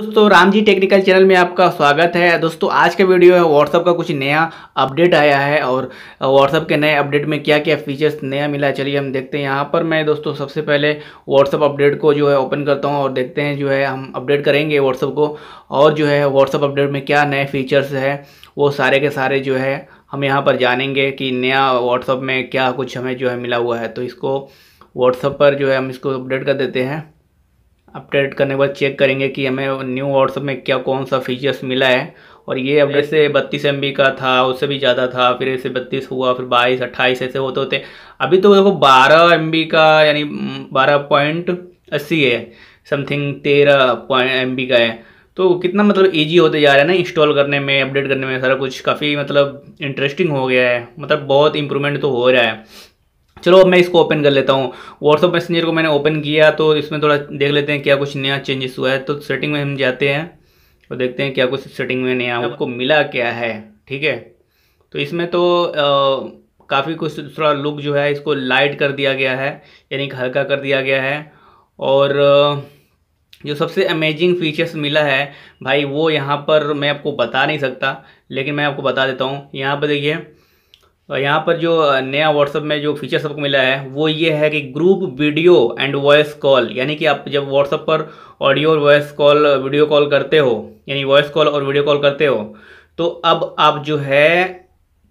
दोस्तों राम जी technical channel में आपका स्वागत है दोस्तों आज का वीडियो है व्हाट्सअप का कुछ नया अपडेट आया है और व्हाट्सअप के नए अपडेट में क्या क्या फीचर्स नया मिला है चलिए हम देखते हैं यहाँ पर मैं दोस्तों सबसे पहले व्हाट्सअप अपडेट को जो है ओपन करता हूँ और देखते हैं जो है हम अपडेट करेंगे व्हाट्सअप को और जो है व्हाट्सअप अपडेट में क्या नए फीचर्स है वो सारे के सारे जो है हम यहाँ पर जानेंगे कि नया व्हाट्सअप में क्या कुछ हमें जो है मिला हुआ है तो इसको व्हाट्सअप पर जो है हम इसको अपडेट कर देते हैं अपडेट करने के बाद चेक करेंगे कि हमें न्यू व्हाट्सअप में क्या कौन सा फीचर्स मिला है और ये अब जैसे बत्तीस एम का था उससे भी ज़्यादा था फिर ऐसे बत्तीस हुआ फिर बाईस अट्ठाईस ऐसे होते होते अभी तो देखो बारह एम का यानी बारह पॉइंट अस्सी है समथिंग तेरह पॉइंट एम का है तो कितना मतलब इजी होते जा रहा है ना इंस्टॉल करने में अपडेट करने में सारा कुछ काफ़ी मतलब इंटरेस्टिंग हो गया है मतलब बहुत इम्प्रूवमेंट तो हो रहा है चलो अब मैं इसको ओपन कर लेता हूँ व्हाट्सअप मैसेंजर को मैंने ओपन किया तो इसमें थोड़ा देख लेते हैं क्या कुछ नया चेंजेस हुआ है तो सेटिंग में हम जाते हैं और देखते हैं क्या कुछ सेटिंग में नया आपको मिला क्या है ठीक है तो इसमें तो काफ़ी कुछ थोड़ा लुक जो है इसको लाइट कर दिया गया है यानी हल्का कर दिया गया है और जो सबसे अमेजिंग फीचर्स मिला है भाई वो यहाँ पर मैं आपको बता नहीं सकता लेकिन मैं आपको बता देता हूँ यहाँ पर देखिए तो यहाँ पर जो नया व्हाट्सएप में जो फीचर्स आपको मिला है वो ये है कि group video and voice call यानी कि आप जब व्हाट्सअप पर ऑडियो और वॉइस कॉल वीडियो कॉल करते हो यानी वॉइस कॉल और वीडियो कॉल करते हो तो अब आप जो है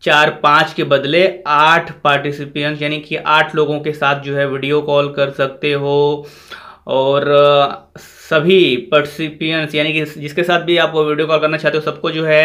चार पाँच के बदले आठ पार्टिसिपेंट्स यानी कि आठ लोगों के साथ जो है वीडियो कॉल कर सकते हो और सभी पर्सिपियंस यानी कि जिसके साथ भी आप वीडियो कॉल करना चाहते हो सबको जो है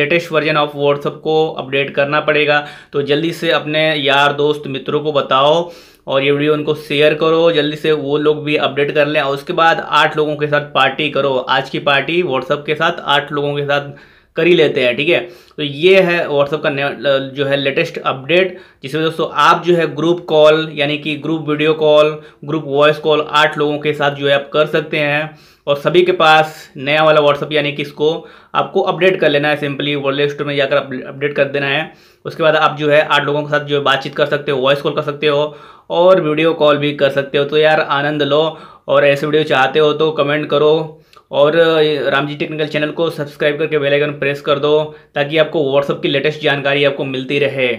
लेटेस्ट वर्जन ऑफ व्हाट्सअप को अपडेट करना पड़ेगा तो जल्दी से अपने यार दोस्त मित्रों को बताओ और ये वीडियो उनको शेयर करो जल्दी से वो लोग भी अपडेट कर लें और उसके बाद आठ लोगों के साथ पार्टी करो आज की पार्टी व्हाट्सअप के साथ आठ लोगों के साथ कर ही लेते हैं ठीक है तो ये है व्हाट्सअप का जो है लेटेस्ट अपडेट जिसमें दोस्तों आप जो है ग्रुप कॉल यानी कि group video call group voice call आठ लोगों के साथ जो है आप कर सकते हैं और सभी के पास नया वाला व्हाट्सअप यानी कि इसको आपको अपडेट कर लेना है सिंपली वर्ल्ड स्टोर में जाकर अपडेट कर देना है उसके बाद आप जो है आठ लोगों के साथ जो है बातचीत कर सकते हो वॉइस कॉल कर सकते हो और वीडियो कॉल भी कर सकते हो तो यार आनंद लो और ऐसे वीडियो चाहते हो तो कमेंट करो और रामजी टेक्निकल चैनल को सब्सक्राइब करके बेल आइकन प्रेस कर दो ताकि आपको व्हाट्सअप की लेटेस्ट जानकारी आपको मिलती रहे